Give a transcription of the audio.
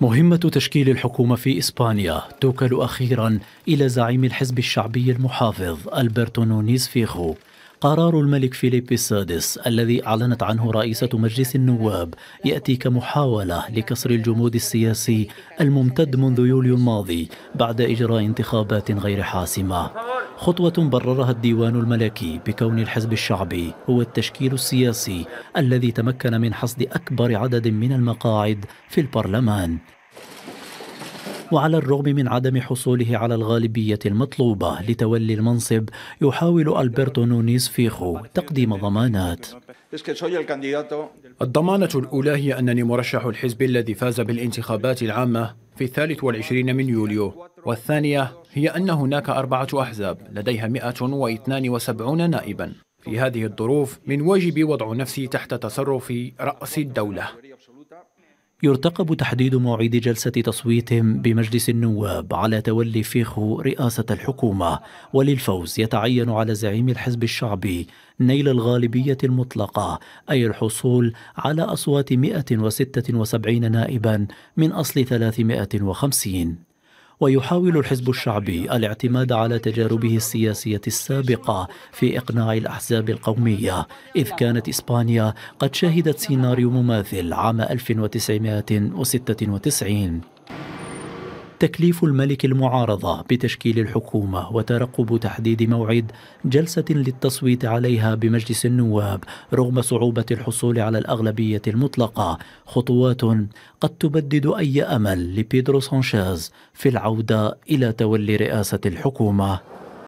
مهمة تشكيل الحكومة في إسبانيا توكل أخيرا إلى زعيم الحزب الشعبي المحافظ ألبرتو نونيز فيخو قرار الملك فيليب السادس الذي أعلنت عنه رئيسة مجلس النواب يأتي كمحاولة لكسر الجمود السياسي الممتد منذ يوليو الماضي بعد إجراء انتخابات غير حاسمة خطوة بررها الديوان الملكي بكون الحزب الشعبي هو التشكيل السياسي الذي تمكن من حصد أكبر عدد من المقاعد في البرلمان وعلى الرغم من عدم حصوله على الغالبية المطلوبة لتولي المنصب يحاول ألبرتو نونيز فيخو تقديم ضمانات الضمانة الأولى هي أنني مرشح الحزب الذي فاز بالانتخابات العامة في الثالث والعشرين من يوليو والثانية هي أن هناك أربعة أحزاب لديها 172 نائبا في هذه الظروف من واجب وضع نفسي تحت تصرف رأس الدولة يرتقب تحديد موعد جلسة تصويت بمجلس النواب على تولي فيخو رئاسة الحكومة وللفوز يتعين على زعيم الحزب الشعبي نيل الغالبية المطلقة أي الحصول على أصوات 176 نائبا من أصل 350 ويحاول الحزب الشعبي الاعتماد على تجاربه السياسية السابقة في إقناع الأحزاب القومية إذ كانت إسبانيا قد شهدت سيناريو مماثل عام 1996 تكليف الملك المعارضة بتشكيل الحكومة وترقب تحديد موعد جلسة للتصويت عليها بمجلس النواب رغم صعوبة الحصول على الأغلبية المطلقة خطوات قد تبدد أي أمل لبيدرو سانشيز في العودة إلى تولي رئاسة الحكومة